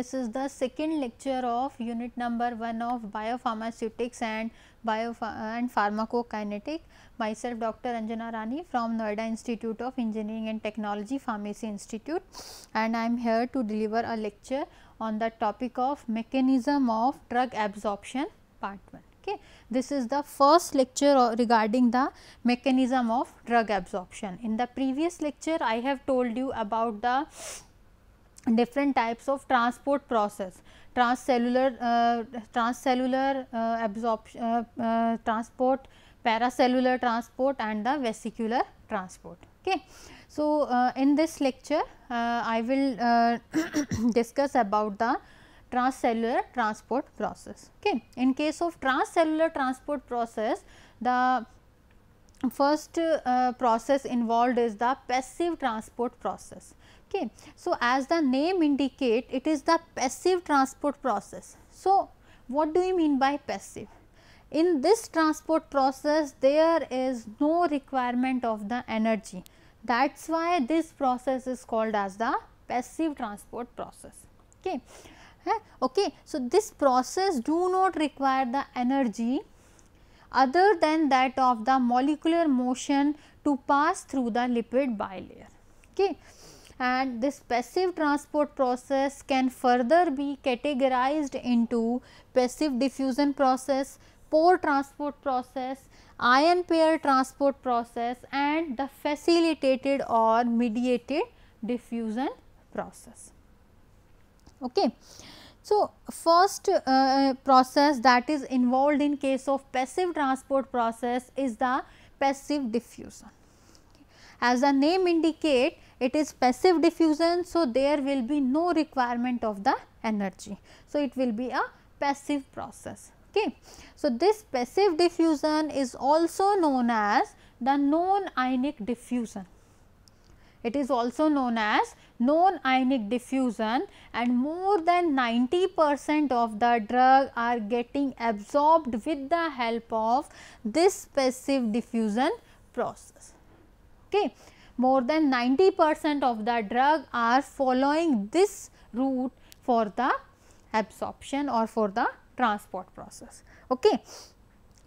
this is the second lecture of unit number 1 of biopharmaceutics and bio and pharmacokinetic. Myself Dr. Anjana Rani from Noida Institute of Engineering and Technology Pharmacy Institute and I am here to deliver a lecture on the topic of mechanism of drug absorption part 1. Okay. This is the first lecture uh, regarding the mechanism of drug absorption. In the previous lecture I have told you about the different types of transport process transcellular uh, transcellular uh, absorption uh, uh transport paracellular transport and the vesicular transport okay so uh, in this lecture uh, i will discuss about the transcellular transport process okay in case of transcellular transport process the first process involved is the passive transport process Okay. So, as the name indicate it is the passive transport process. So, what do you mean by passive? In this transport process there is no requirement of the energy that is why this process is called as the passive transport process. Okay. Okay. So, this process do not require the energy other than that of the molecular motion to pass through the lipid bilayer. Okay and this passive transport process can further be categorized into passive diffusion process, pore transport process, ion pair transport process and the facilitated or mediated diffusion process. Okay. So, first uh, process that is involved in case of passive transport process is the passive diffusion. As the name indicate it is passive diffusion. So, there will be no requirement of the energy. So, it will be a passive process. Okay. So, this passive diffusion is also known as the non-ionic diffusion. It is also known as non-ionic diffusion and more than 90 percent of the drug are getting absorbed with the help of this passive diffusion process. Okay. More than 90 percent of the drug are following this route for the absorption or for the transport process. Okay.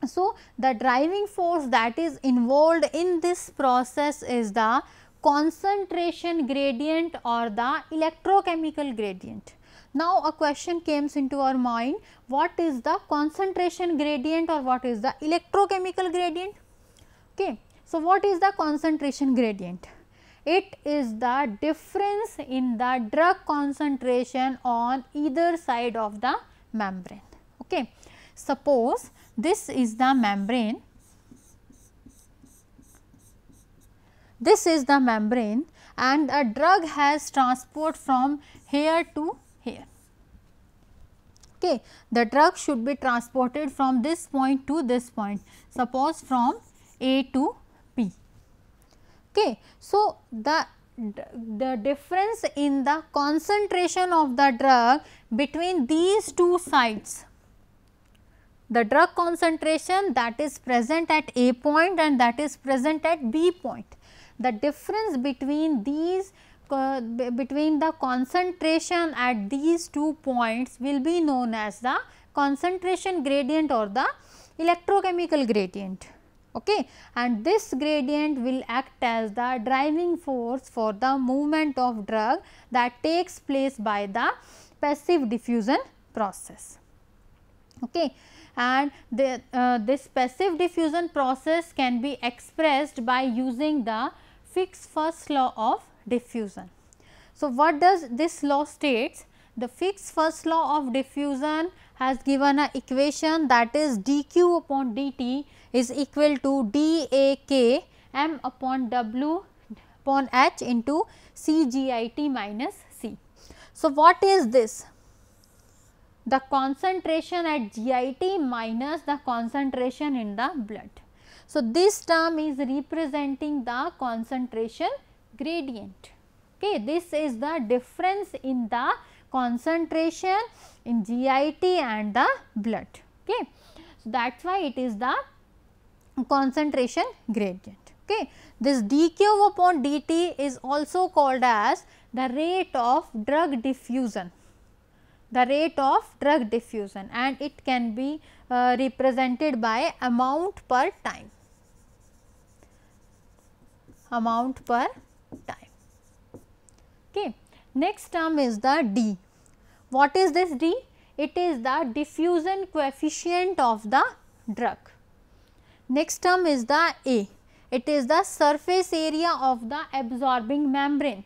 So, the driving force that is involved in this process is the concentration gradient or the electrochemical gradient. Now, a question comes into our mind what is the concentration gradient or what is the electrochemical gradient. Okay. So, what is the concentration gradient? It is the difference in the drug concentration on either side of the membrane. Okay. Suppose this is the membrane, this is the membrane and a drug has transport from here to here. Okay. The drug should be transported from this point to this point, suppose from A to Okay. So, the the difference in the concentration of the drug between these two sites. The drug concentration that is present at A point and that is present at B point. The difference between these uh, between the concentration at these two points will be known as the concentration gradient or the electrochemical gradient okay and this gradient will act as the driving force for the movement of drug that takes place by the passive diffusion process okay and the, uh, this passive diffusion process can be expressed by using the fixed first law of diffusion. So, what does this law states? The fixed first law of diffusion has given a equation that is dq upon dt is equal to dak m upon w upon h into cgit minus c. So, what is this? The concentration at git minus the concentration in the blood. So, this term is representing the concentration gradient. Okay, this is the difference in the concentration in GIT and the blood. Okay. So, that is why it is the concentration gradient. Okay. This dQ upon dt is also called as the rate of drug diffusion, the rate of drug diffusion and it can be uh, represented by amount per time, amount per time. Okay. Next term is the d what is this D? It is the diffusion coefficient of the drug. Next term is the A. It is the surface area of the absorbing membrane.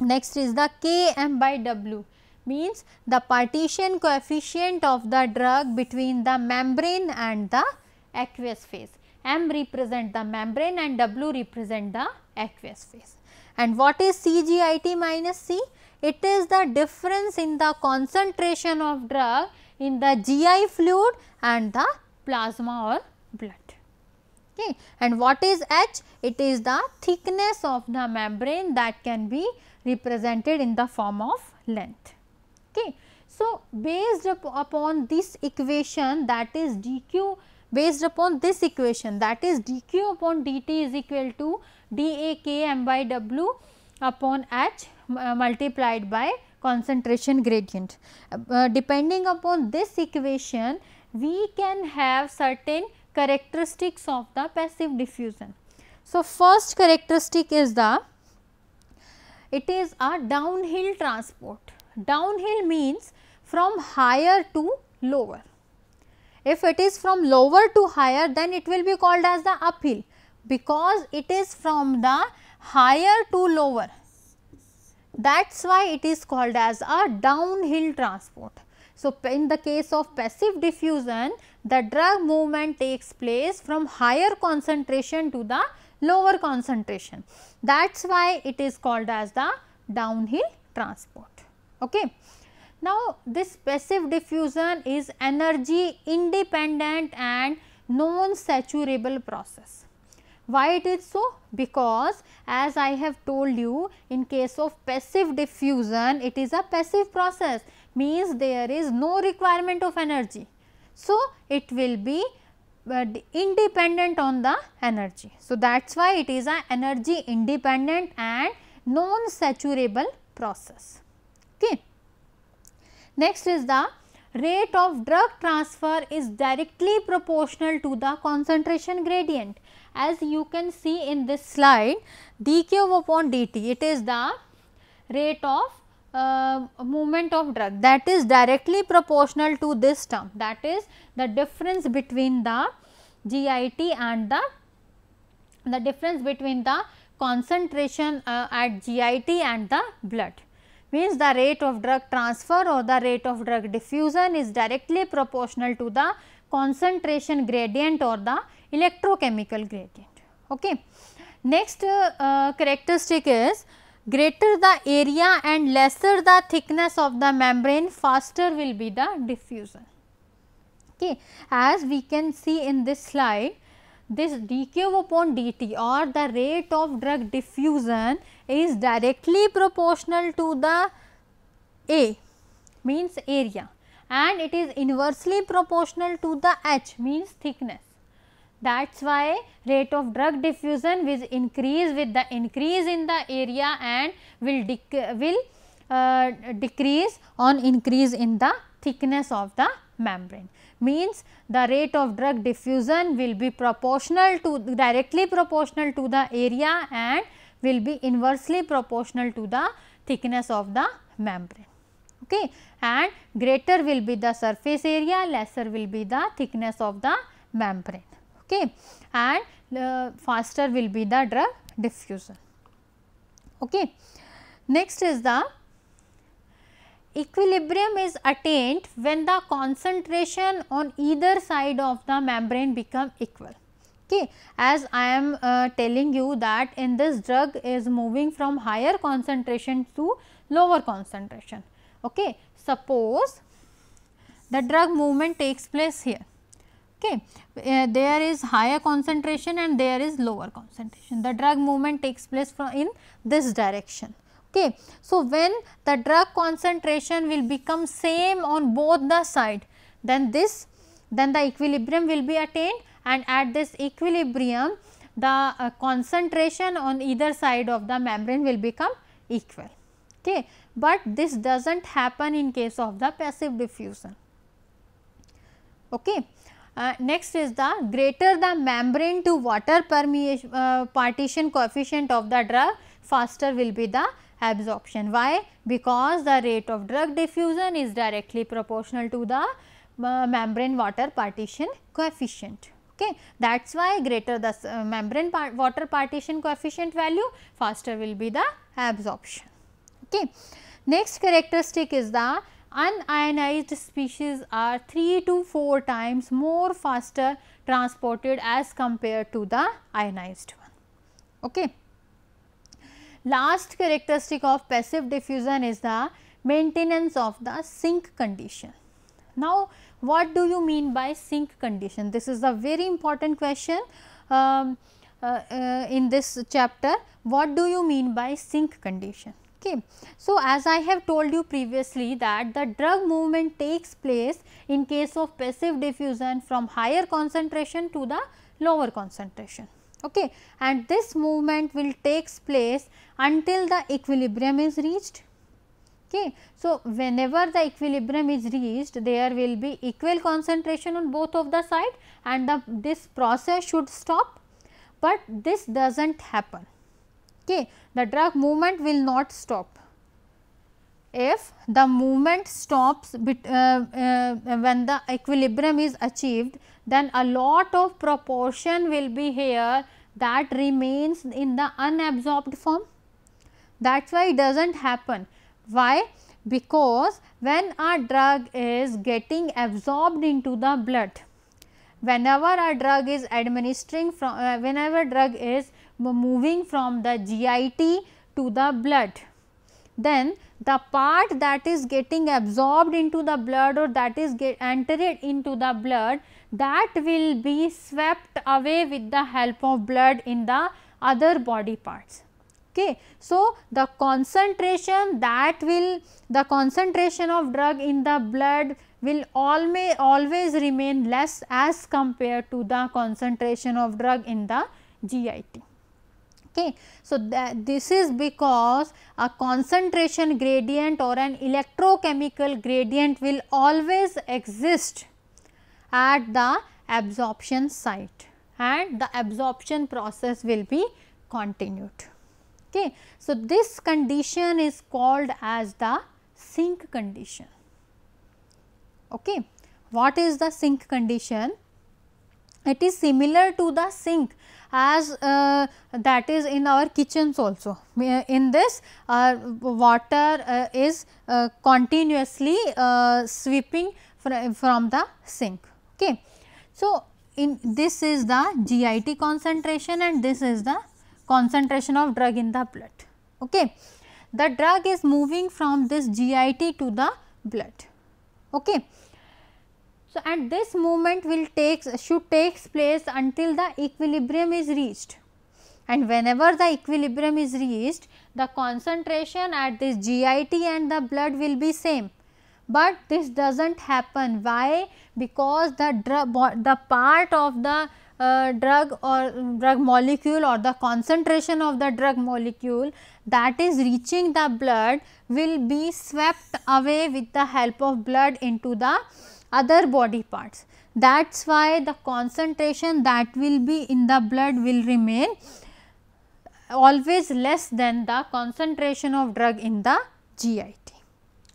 Next is the Km by W means the partition coefficient of the drug between the membrane and the aqueous phase. M represent the membrane and W represent the aqueous phase. And what is CGIT minus C? it is the difference in the concentration of drug in the GI fluid and the plasma or blood. Okay. And what is H? It is the thickness of the membrane that can be represented in the form of length. Okay. So, based up upon this equation that is dq based upon this equation that is dq upon dt is equal to dakm by w upon H uh, multiplied by concentration gradient. Uh, uh, depending upon this equation, we can have certain characteristics of the passive diffusion. So, first characteristic is the, it is a downhill transport. Downhill means from higher to lower. If it is from lower to higher, then it will be called as the uphill because it is from the higher to lower that is why it is called as a downhill transport. So, in the case of passive diffusion the drug movement takes place from higher concentration to the lower concentration that is why it is called as the downhill transport. Okay. Now, this passive diffusion is energy independent and non-saturable process. Why it is so? Because as I have told you in case of passive diffusion it is a passive process means there is no requirement of energy. So, it will be uh, independent on the energy. So, that is why it is an energy independent and non saturable process. Okay. Next is the rate of drug transfer is directly proportional to the concentration gradient as you can see in this slide d cube upon dt it is the rate of uh, movement of drug that is directly proportional to this term that is the difference between the GIT and the the difference between the concentration uh, at GIT and the blood means the rate of drug transfer or the rate of drug diffusion is directly proportional to the concentration gradient or the electrochemical gradient. Okay. Next uh, uh, characteristic is greater the area and lesser the thickness of the membrane faster will be the diffusion. Okay. As we can see in this slide this dq upon dt or the rate of drug diffusion is directly proportional to the A means area and it is inversely proportional to the h means thickness. That is why rate of drug diffusion will increase with the increase in the area and will, dec will uh, decrease on increase in the thickness of the membrane. Means the rate of drug diffusion will be proportional to directly proportional to the area and will be inversely proportional to the thickness of the membrane okay and greater will be the surface area lesser will be the thickness of the membrane okay and uh, faster will be the drug diffusion okay next is the equilibrium is attained when the concentration on either side of the membrane become equal okay as i am uh, telling you that in this drug is moving from higher concentration to lower concentration okay suppose the drug movement takes place here Okay. Uh, there is higher concentration and there is lower concentration. The drug movement takes place from in this direction. Okay. So, when the drug concentration will become same on both the side, then this then the equilibrium will be attained and at this equilibrium the uh, concentration on either side of the membrane will become equal. Okay. But this does not happen in case of the passive diffusion. Okay. Uh, next is the greater the membrane to water permeation uh, partition coefficient of the drug faster will be the absorption. Why? Because the rate of drug diffusion is directly proportional to the uh, membrane water partition coefficient. Okay. That is why greater the uh, membrane par water partition coefficient value faster will be the absorption. Okay. Next characteristic is the unionized species are 3 to 4 times more faster transported as compared to the ionized one. Okay. Last characteristic of passive diffusion is the maintenance of the sink condition. Now, what do you mean by sink condition? This is a very important question um, uh, uh, in this chapter. What do you mean by sink condition? Okay. So, as I have told you previously that the drug movement takes place in case of passive diffusion from higher concentration to the lower concentration. Okay. And this movement will takes place until the equilibrium is reached. Okay. So, whenever the equilibrium is reached there will be equal concentration on both of the side and the, this process should stop, but this does not happen okay. The drug movement will not stop. If the movement stops bit, uh, uh, when the equilibrium is achieved, then a lot of proportion will be here that remains in the unabsorbed form. That is why it does not happen. Why? Because when a drug is getting absorbed into the blood, whenever a drug is administering from uh, whenever drug is moving from the GIT to the blood. Then the part that is getting absorbed into the blood or that is get entered into the blood that will be swept away with the help of blood in the other body parts. Okay. So, the concentration that will the concentration of drug in the blood will always always remain less as compared to the concentration of drug in the GIT. Okay. So, this is because a concentration gradient or an electrochemical gradient will always exist at the absorption site and the absorption process will be continued. Okay. So, this condition is called as the sink condition. Okay. What is the sink condition? It is similar to the sink as uh, that is in our kitchens also. Uh, in this uh, water uh, is uh, continuously uh, sweeping fr from the sink. Okay. So, in this is the GIT concentration and this is the concentration of drug in the blood. Okay. The drug is moving from this GIT to the blood. Okay. So, at this movement will take should takes place until the equilibrium is reached and whenever the equilibrium is reached the concentration at this GIT and the blood will be same. But this does not happen why because the drug the part of the uh, drug or drug molecule or the concentration of the drug molecule that is reaching the blood will be swept away with the help of blood into the other body parts. That is why the concentration that will be in the blood will remain always less than the concentration of drug in the GIT.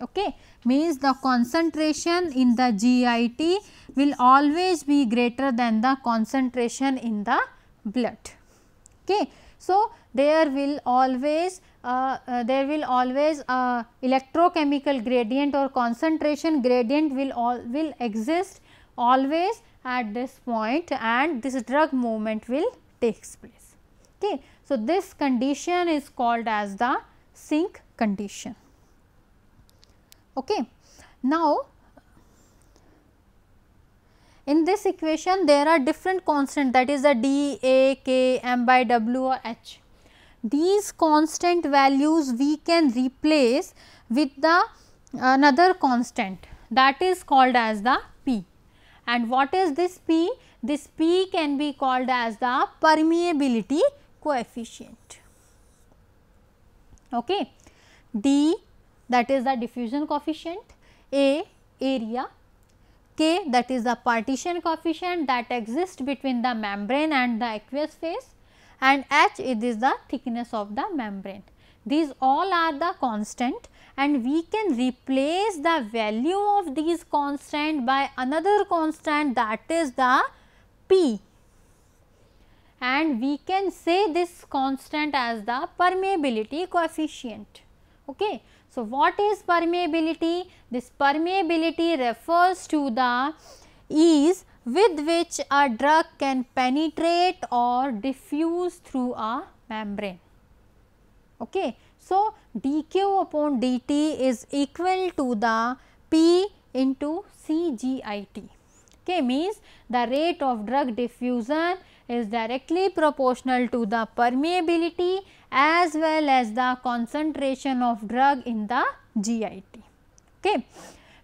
Okay. Means the concentration in the GIT will always be greater than the concentration in the blood. Okay. So, there will always uh, uh, there will always uh, electrochemical gradient or concentration gradient will all will exist always at this point and this drug movement will takes place. Okay. So, this condition is called as the sink condition. Okay. Now, in this equation there are different constant that is the d, a, k, m by w or h. These constant values we can replace with the another constant that is called as the p. And what is this p? This p can be called as the permeability coefficient. Okay. D that is the diffusion coefficient, A area K that is the partition coefficient that exists between the membrane and the aqueous phase and H it is the thickness of the membrane. These all are the constant and we can replace the value of these constant by another constant that is the P and we can say this constant as the permeability coefficient. Okay. So, what is permeability? This permeability refers to the ease with which a drug can penetrate or diffuse through a membrane. Okay. So, dq upon dt is equal to the p into cgit okay means the rate of drug diffusion is directly proportional to the permeability as well as the concentration of drug in the GIT. Okay.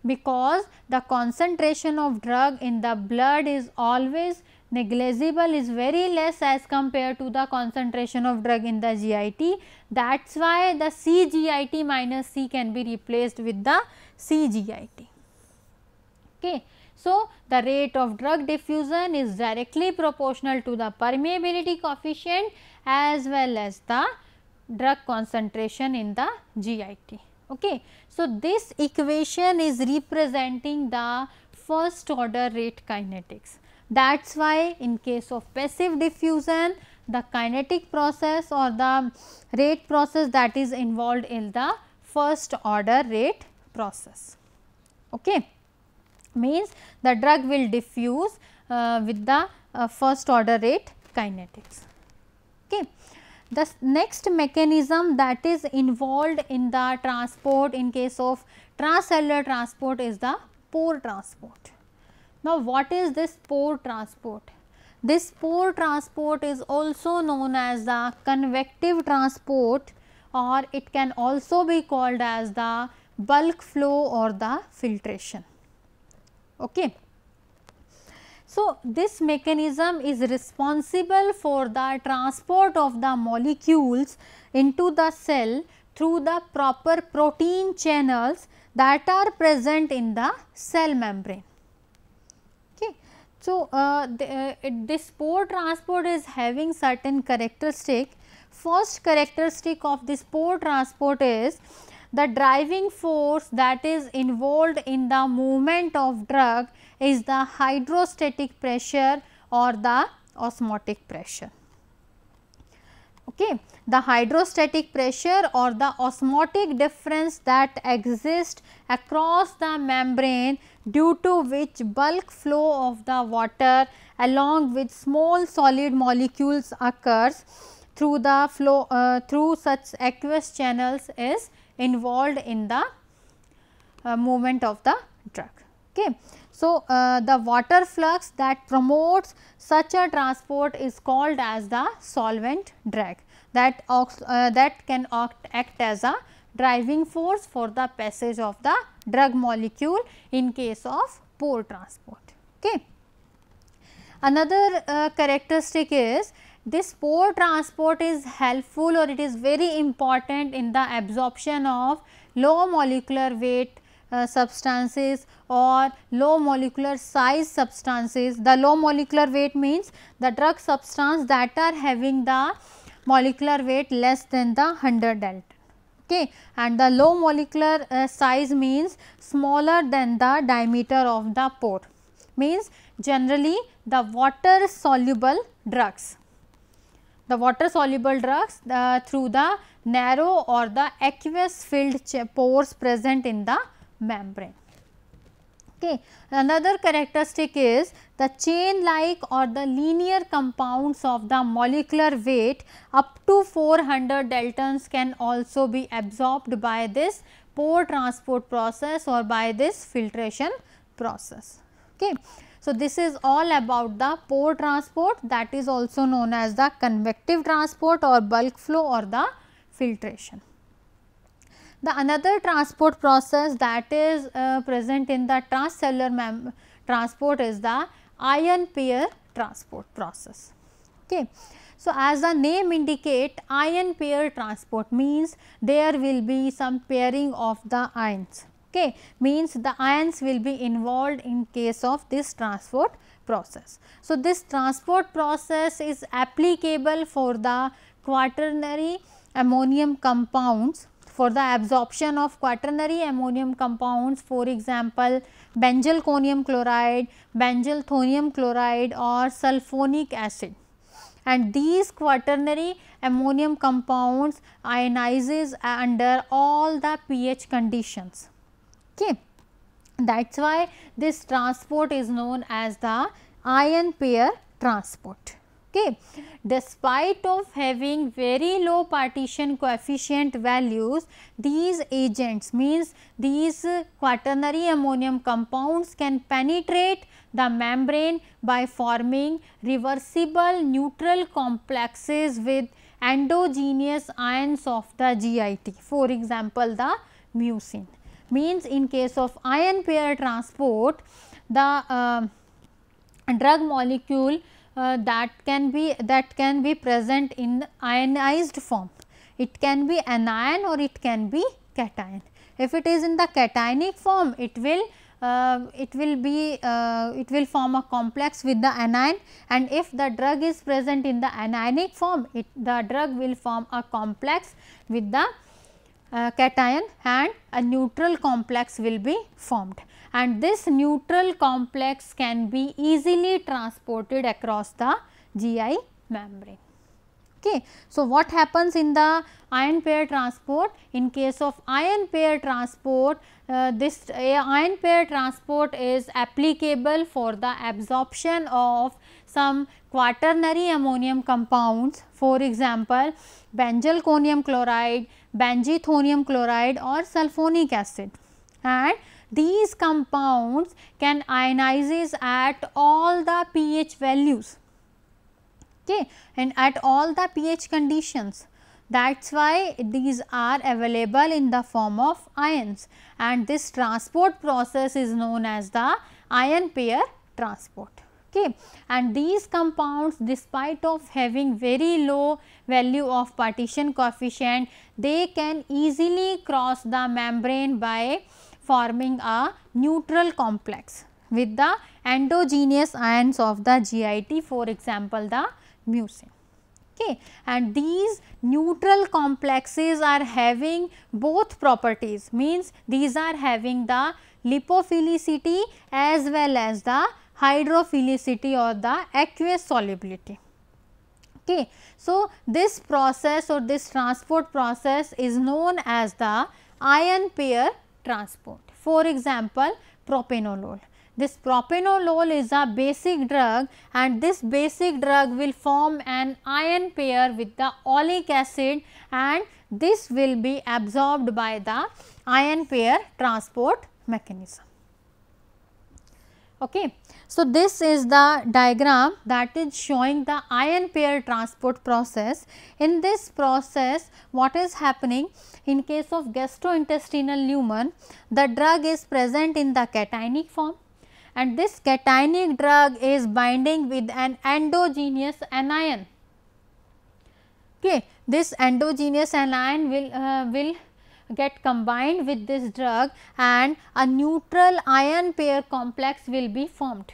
Because the concentration of drug in the blood is always negligible is very less as compared to the concentration of drug in the GIT. That is why the CGIT minus C can be replaced with the CGIT. Okay. So, the rate of drug diffusion is directly proportional to the permeability coefficient as well as the drug concentration in the GIT. Okay. So, this equation is representing the first order rate kinetics. That is why in case of passive diffusion the kinetic process or the rate process that is involved in the first order rate process. Okay means the drug will diffuse uh, with the uh, first order rate kinetics. Okay. The next mechanism that is involved in the transport in case of transcellular transport is the pore transport. Now, what is this pore transport? This pore transport is also known as the convective transport or it can also be called as the bulk flow or the filtration. Okay. So, this mechanism is responsible for the transport of the molecules into the cell through the proper protein channels that are present in the cell membrane. Okay. So, uh, the, uh, this pore transport is having certain characteristic. First characteristic of this pore transport is the driving force that is involved in the movement of drug is the hydrostatic pressure or the osmotic pressure. Okay. The hydrostatic pressure or the osmotic difference that exists across the membrane due to which bulk flow of the water along with small solid molecules occurs through the flow uh, through such aqueous channels is involved in the uh, movement of the drug. Okay. So, uh, the water flux that promotes such a transport is called as the solvent drag that, uh, that can act as a driving force for the passage of the drug molecule in case of pore transport. Okay. Another uh, characteristic is this pore transport is helpful or it is very important in the absorption of low molecular weight uh, substances or low molecular size substances. The low molecular weight means the drug substance that are having the molecular weight less than the 100 delta. Okay. And the low molecular uh, size means smaller than the diameter of the pore means generally the water soluble drugs the water soluble drugs uh, through the narrow or the aqueous filled pores present in the membrane. Okay. Another characteristic is the chain like or the linear compounds of the molecular weight up to 400 Daltons can also be absorbed by this pore transport process or by this filtration process. Okay. So, this is all about the pore transport that is also known as the convective transport or bulk flow or the filtration. The another transport process that is uh, present in the transcellular transport is the ion pair transport process. Okay. So, as the name indicate ion pair transport means there will be some pairing of the ions okay means the ions will be involved in case of this transport process. So, this transport process is applicable for the quaternary ammonium compounds for the absorption of quaternary ammonium compounds for example, benzyl conium chloride, benzyl thonium chloride or sulfonic acid and these quaternary ammonium compounds ionizes under all the pH conditions. Okay. That is why this transport is known as the ion pair transport. Okay. Despite of having very low partition coefficient values, these agents means these quaternary ammonium compounds can penetrate the membrane by forming reversible neutral complexes with endogenous ions of the GIT. For example, the mucin means in case of ion pair transport the uh, drug molecule uh, that can be that can be present in ionized form. It can be anion or it can be cation. If it is in the cationic form, it will uh, it will be uh, it will form a complex with the anion and if the drug is present in the anionic form it the drug will form a complex with the uh, cation and a neutral complex will be formed and this neutral complex can be easily transported across the GI membrane. Okay. So, what happens in the ion pair transport? In case of ion pair transport, uh, this uh, ion pair transport is applicable for the absorption of some quaternary ammonium compounds for example benzalkonium chloride, benzethonium chloride or sulfonic acid and these compounds can ionizes at all the pH values okay and at all the pH conditions that is why these are available in the form of ions and this transport process is known as the ion pair transport okay and these compounds despite of having very low value of partition coefficient they can easily cross the membrane by forming a neutral complex with the endogenous ions of the GIT for example the mucin okay and these neutral complexes are having both properties means these are having the lipophilicity as well as the hydrophilicity or the aqueous solubility. Okay. So, this process or this transport process is known as the ion pair transport. For example, propanolol. This propanolol is a basic drug and this basic drug will form an ion pair with the oleic acid and this will be absorbed by the ion pair transport mechanism. Okay. So, this is the diagram that is showing the ion pair transport process. In this process what is happening in case of gastrointestinal lumen the drug is present in the cationic form and this cationic drug is binding with an endogenous anion. Okay. This endogenous anion will, uh, will get combined with this drug and a neutral ion pair complex will be formed.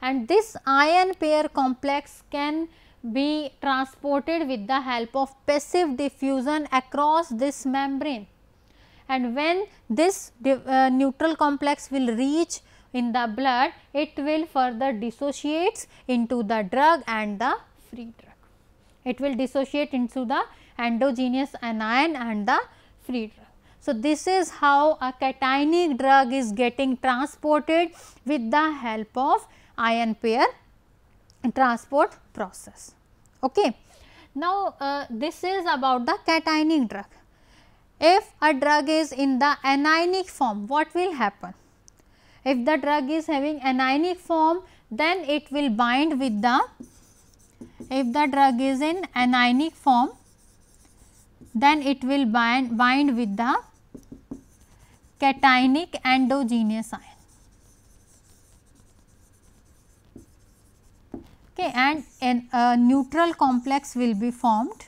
And this ion pair complex can be transported with the help of passive diffusion across this membrane. And when this uh, neutral complex will reach in the blood, it will further dissociates into the drug and the free drug. It will dissociate into the endogenous anion and the free drug. So, this is how a cationic drug is getting transported with the help of ion pair transport process. Okay. Now, uh, this is about the cationic drug. If a drug is in the anionic form, what will happen? If the drug is having anionic form, then it will bind with the, if the drug is in anionic form, then it will bind, bind with the cationic endogenous ion. Okay, and an, a neutral complex will be formed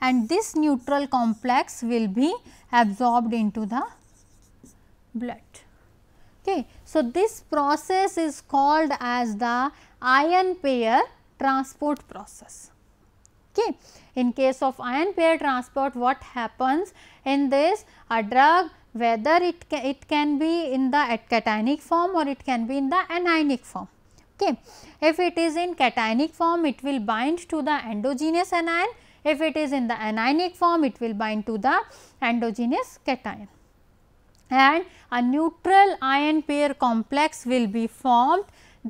and this neutral complex will be absorbed into the blood. Okay. So, this process is called as the ion pair transport process. Okay. In case of ion pair transport what happens in this a drug whether it, ca it can be in the cationic form or it can be in the anionic form. Okay. If it is in cationic form it will bind to the endogenous anion, if it is in the anionic form it will bind to the endogenous cation and a neutral ion pair complex will be formed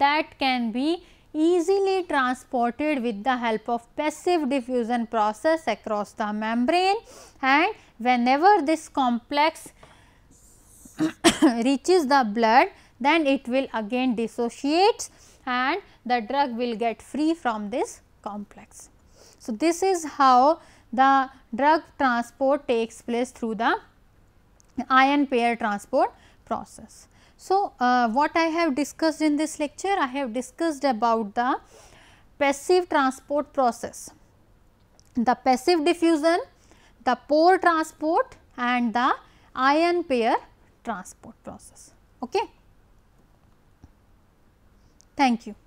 that can be easily transported with the help of passive diffusion process across the membrane and whenever this complex reaches the blood then it will again dissociates and the drug will get free from this complex. So, this is how the drug transport takes place through the ion pair transport process. So, uh, what I have discussed in this lecture, I have discussed about the passive transport process, the passive diffusion, the pore transport and the ion pair transport process. Okay. Thank you.